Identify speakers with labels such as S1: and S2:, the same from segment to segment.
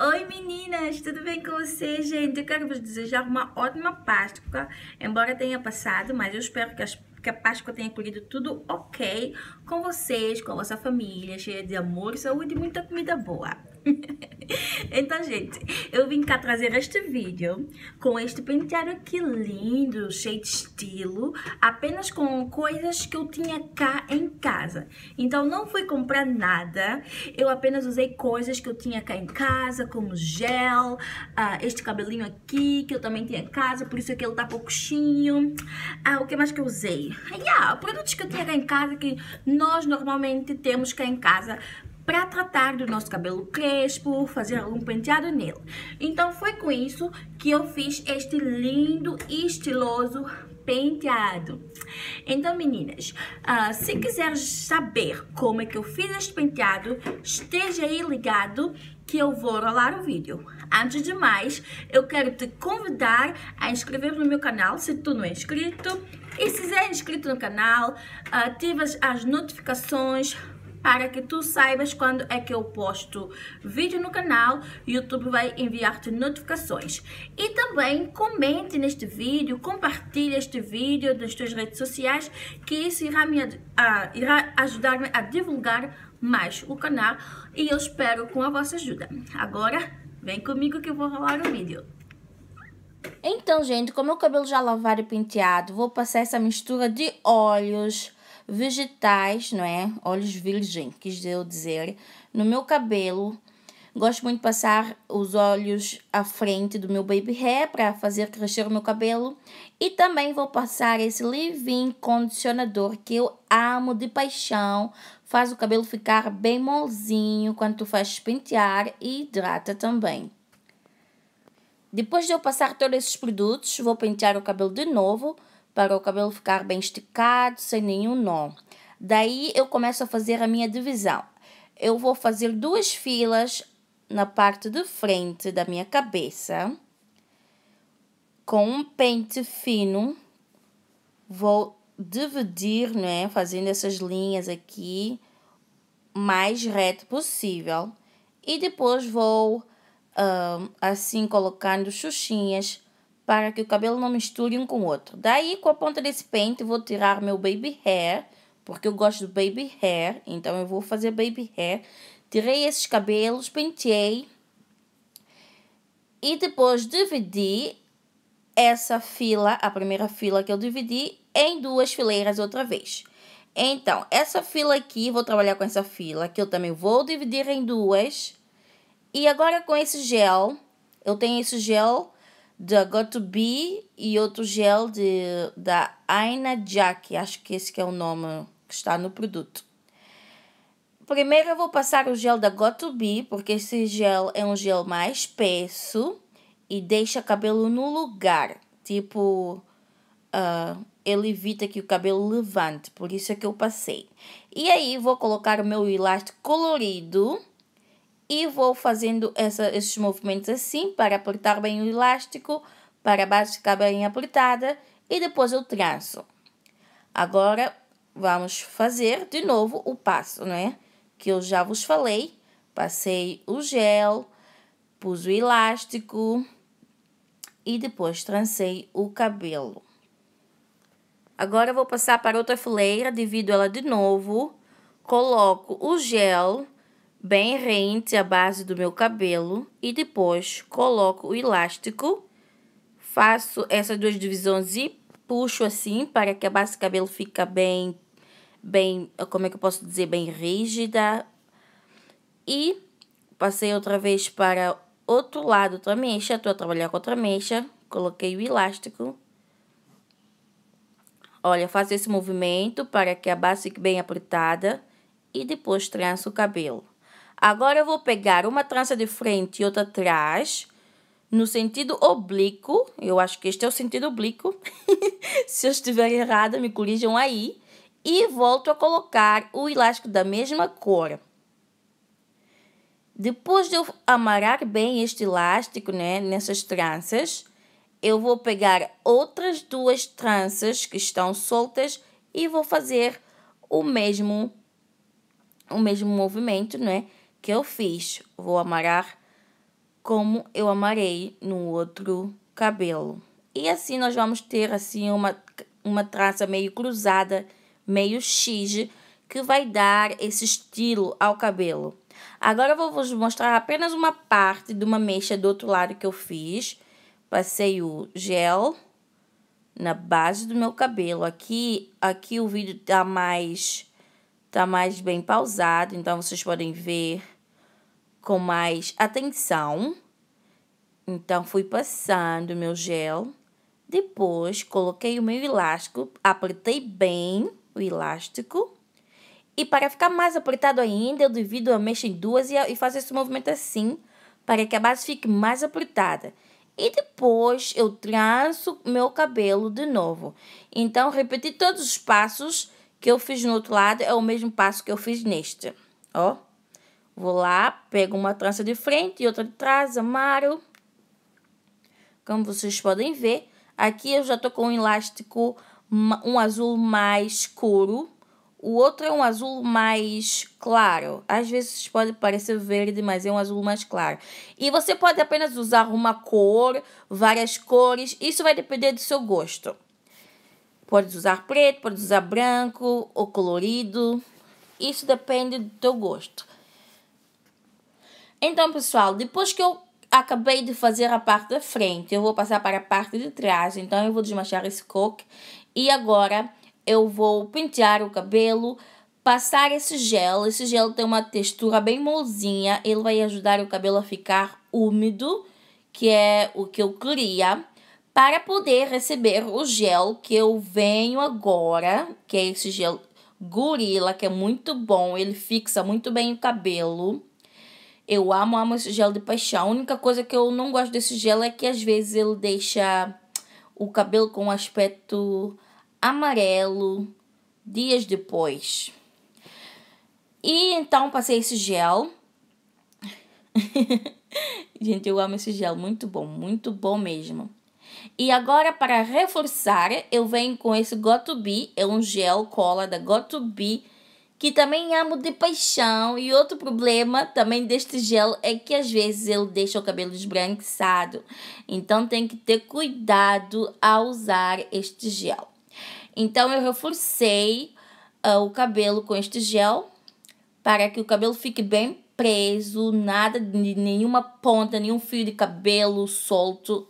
S1: Oi meninas, tudo bem com vocês, gente? Eu quero vos desejar uma ótima Páscoa, embora tenha passado, mas eu espero que, as, que a Páscoa tenha colhido tudo ok com vocês, com a vossa família, cheia de amor, saúde e muita comida boa. então, gente, eu vim cá trazer este vídeo com este penteado aqui lindo, cheio de estilo, apenas com coisas que eu tinha cá em casa. Então, não fui comprar nada, eu apenas usei coisas que eu tinha cá em casa, como gel, ah, este cabelinho aqui, que eu também tinha em casa, por isso é que ele tá pouquinho. Ah, o que mais que eu usei? Ah, yeah, produtos que eu tinha cá em casa, que nós normalmente temos cá em casa, para tratar do nosso cabelo crespo, fazer algum penteado nele. Então foi com isso que eu fiz este lindo e estiloso penteado. Então, meninas, uh, se quiser saber como é que eu fiz este penteado, esteja aí ligado que eu vou rolar o vídeo. Antes de mais, eu quero te convidar a inscrever no meu canal, se tu não é inscrito. E se é inscrito no canal, ativas as notificações para que tu saibas quando é que eu posto vídeo no canal, YouTube vai enviar-te notificações. E também comente neste vídeo, compartilhe este vídeo nas tuas redes sociais, que isso irá, me, uh, irá ajudar-me a divulgar mais o canal e eu espero com a vossa ajuda. Agora, vem comigo que eu vou rolar o vídeo. Então, gente, com meu cabelo já lavado e penteado, vou passar essa mistura de óleos vegetais, não é? Óleos virgem, quis eu dizer, no meu cabelo. Gosto muito de passar os olhos à frente do meu baby hair para fazer crescer o meu cabelo. E também vou passar esse leave-in condicionador que eu amo de paixão. Faz o cabelo ficar bem molzinho quando tu faz pentear e hidrata também. Depois de eu passar todos esses produtos, vou pentear o cabelo de novo para o cabelo ficar bem esticado, sem nenhum nó. Daí eu começo a fazer a minha divisão. Eu vou fazer duas filas na parte de frente da minha cabeça. Com um pente fino, vou dividir, né, fazendo essas linhas aqui mais reto possível. E depois vou hum, assim colocando xuxinhas para que o cabelo não misture um com o outro. Daí, com a ponta desse pente, vou tirar meu baby hair, porque eu gosto do baby hair, então eu vou fazer baby hair. Tirei esses cabelos, penteei e depois dividi essa fila, a primeira fila que eu dividi, em duas fileiras outra vez. Então, essa fila aqui, vou trabalhar com essa fila, que eu também vou dividir em duas. E agora com esse gel, eu tenho esse gel da Got to Be e outro gel de, da Aina Jack, acho que esse que é o nome que está no produto. Primeiro eu vou passar o gel da Got to Be, porque esse gel é um gel mais espesso e deixa o cabelo no lugar. Tipo, uh, ele evita que o cabelo levante, por isso é que eu passei. E aí vou colocar o meu elástico colorido e vou fazendo essa, esses movimentos assim para apertar bem o elástico, para baixo ficar bem apertada e depois eu traço. Agora vamos fazer de novo o passo, né? Que eu já vos falei. Passei o gel, pus o elástico e depois trancei o cabelo. Agora vou passar para outra fileira, divido ela de novo, coloco o gel bem rente à base do meu cabelo e depois coloco o elástico, faço essas duas divisões e puxo assim para que a base do cabelo fica bem, bem, como é que eu posso dizer, bem rígida. E passei outra vez para outro lado, outra mecha, estou a trabalhar com outra mecha, coloquei o elástico. Olha, faço esse movimento para que a base fique bem apertada e depois tranço o cabelo. Agora eu vou pegar uma trança de frente e outra atrás, no sentido oblíquo. Eu acho que este é o sentido oblíquo. Se eu estiver errada, me corrijam aí. E volto a colocar o elástico da mesma cor. Depois de eu amarrar bem este elástico, né, nessas tranças, eu vou pegar outras duas tranças que estão soltas e vou fazer o mesmo o mesmo movimento, né? que eu fiz. Vou amarrar como eu amarei no outro cabelo. E assim nós vamos ter assim uma, uma traça meio cruzada, meio X, que vai dar esse estilo ao cabelo. Agora eu vou vos mostrar apenas uma parte de uma mecha do outro lado que eu fiz. Passei o gel na base do meu cabelo. Aqui, aqui o vídeo tá mais tá mais bem pausado, então vocês podem ver com mais atenção. Então, fui passando o meu gel. Depois, coloquei o meu elástico, apertei bem o elástico. E para ficar mais apertado ainda, eu divido a mecha em duas e, e faço esse movimento assim, para que a base fique mais apertada. E depois eu tranço meu cabelo de novo. Então, repetir todos os passos que eu fiz no outro lado é o mesmo passo que eu fiz neste. Ó. Vou lá, pego uma trança de frente e outra de trás, Amaro. Como vocês podem ver, aqui eu já tô com um elástico, um azul mais escuro. O outro é um azul mais claro. Às vezes pode parecer verde, mas é um azul mais claro. E você pode apenas usar uma cor, várias cores. Isso vai depender do seu gosto. Pode usar preto, pode usar branco ou colorido. Isso depende do teu gosto. Então, pessoal, depois que eu acabei de fazer a parte da frente, eu vou passar para a parte de trás. Então, eu vou desmanchar esse coque. E agora, eu vou pentear o cabelo, passar esse gel. Esse gel tem uma textura bem molzinha. Ele vai ajudar o cabelo a ficar úmido, que é o que eu queria. Para poder receber o gel que eu venho agora, que é esse gel gorila, que é muito bom. Ele fixa muito bem o cabelo. Eu amo, amo esse gel de paixão. A única coisa que eu não gosto desse gel é que às vezes ele deixa o cabelo com um aspecto amarelo dias depois. E então passei esse gel. Gente, eu amo esse gel, muito bom, muito bom mesmo. E agora para reforçar, eu venho com esse Got2B, é um gel cola da Got2B que também amo de paixão. E outro problema também deste gel é que às vezes ele deixa o cabelo esbranquiçado. Então tem que ter cuidado a usar este gel. Então eu reforcei uh, o cabelo com este gel para que o cabelo fique bem preso, nada de nenhuma ponta, nenhum fio de cabelo solto.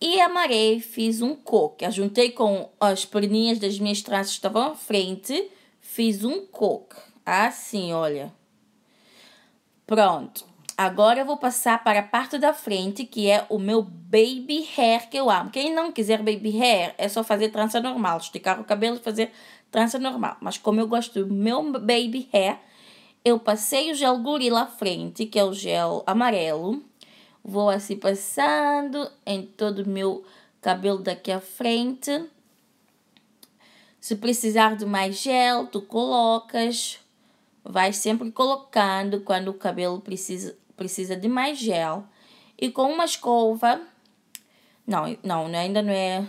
S1: E amarei, fiz um coque. Ajuntei com as perninhas das minhas tranças que estavam à frente Fiz um coco. Assim, olha. Pronto. Agora eu vou passar para a parte da frente, que é o meu baby hair que eu amo. Quem não quiser baby hair, é só fazer trança normal. Esticar o cabelo e fazer trança normal. Mas como eu gosto do meu baby hair, eu passei o gel gorila à frente, que é o gel amarelo. Vou assim passando em todo o meu cabelo daqui à frente. Se precisar de mais gel, tu colocas. Vais sempre colocando quando o cabelo precisa, precisa de mais gel. E com uma escova... Não, não, ainda não é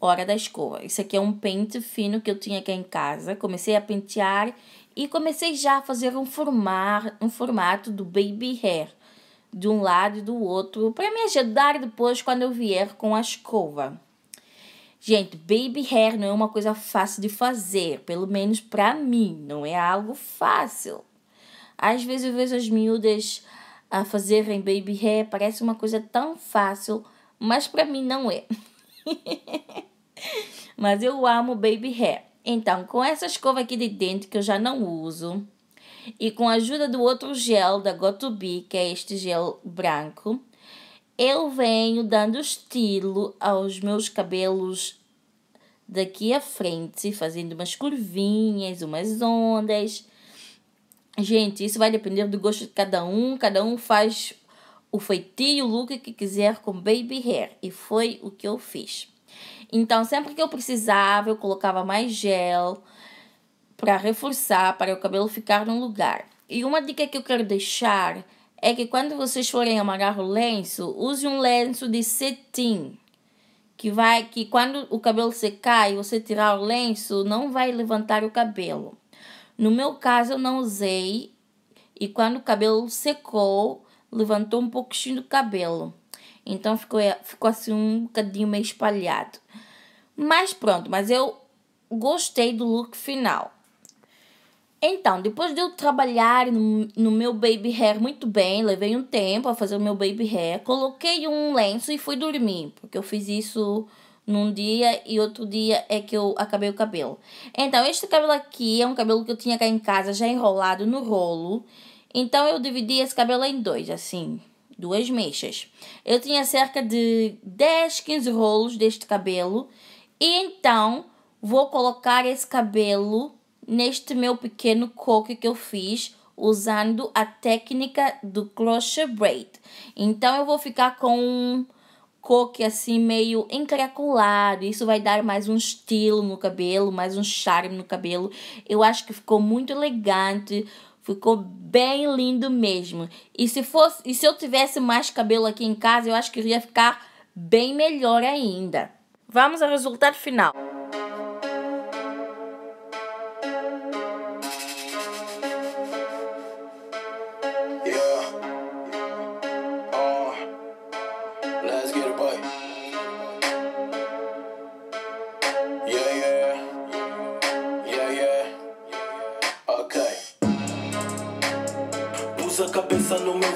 S1: hora da escova. Isso aqui é um pente fino que eu tinha aqui em casa. Comecei a pentear e comecei já a fazer um, formar, um formato do baby hair. De um lado e do outro. Para me ajudar depois quando eu vier com a escova. Gente, baby hair não é uma coisa fácil de fazer, pelo menos para mim, não é algo fácil. Às vezes eu vejo as miúdas a ah, fazerem baby hair, parece uma coisa tão fácil, mas para mim não é. mas eu amo baby hair. Então, com essa escova aqui de dente que eu já não uso e com a ajuda do outro gel da Got2B, que é este gel branco, eu venho dando estilo aos meus cabelos daqui à frente, fazendo umas curvinhas, umas ondas. Gente, isso vai depender do gosto de cada um. Cada um faz o feitio, o look que quiser com baby hair. E foi o que eu fiz. Então, sempre que eu precisava, eu colocava mais gel para reforçar, para o cabelo ficar no lugar. E uma dica que eu quero deixar é que quando vocês forem amarrar o lenço, use um lenço de cetim. Que vai que quando o cabelo secar e você tirar o lenço, não vai levantar o cabelo. No meu caso, eu não usei. E quando o cabelo secou, levantou um pouquinho do cabelo. Então ficou, ficou assim um bocadinho meio espalhado. Mas pronto, mas eu gostei do look final. Então, depois de eu trabalhar no, no, meu baby hair muito bem, levei um tempo a fazer o meu baby hair, coloquei um lenço e fui dormir, porque eu fiz isso num dia e outro dia é que eu acabei o cabelo. Então, este cabelo aqui é um cabelo que eu tinha cá em casa já enrolado no rolo, então eu dividi esse cabelo em dois, assim, duas mechas. Eu tinha cerca de 10, 15 rolos deste cabelo, e então vou colocar esse cabelo neste meu pequeno coque que eu fiz usando a técnica do crochet braid. Então eu vou ficar com um coque assim meio encaracolado, isso vai dar mais um estilo no cabelo, mais um charme no cabelo. Eu acho que ficou muito elegante, ficou bem lindo mesmo. E se fosse, e se eu tivesse mais cabelo aqui em casa, eu acho que iria ficar bem melhor ainda. Vamos ao resultado final.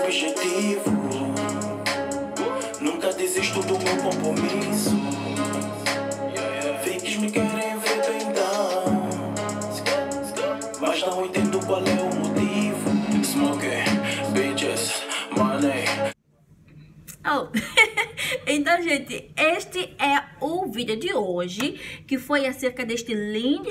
S1: objetivo. Nunca desisto do meu compromisso. vídeo de hoje, que foi acerca deste lindo,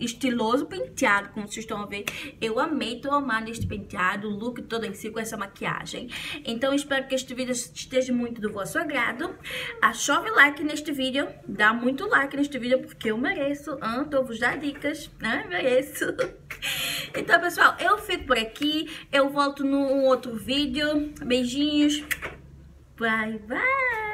S1: estiloso penteado, como vocês estão vendo. Eu amei, tô amando este penteado, o look todo em si com essa maquiagem. Então, espero que este vídeo esteja muito do vosso agrado. Ah, chove like neste vídeo, dá muito like neste vídeo, porque eu mereço, ah, tô vos dar dicas, né mereço. Então, pessoal, eu fico por aqui, eu volto num outro vídeo. Beijinhos. Bye, bye!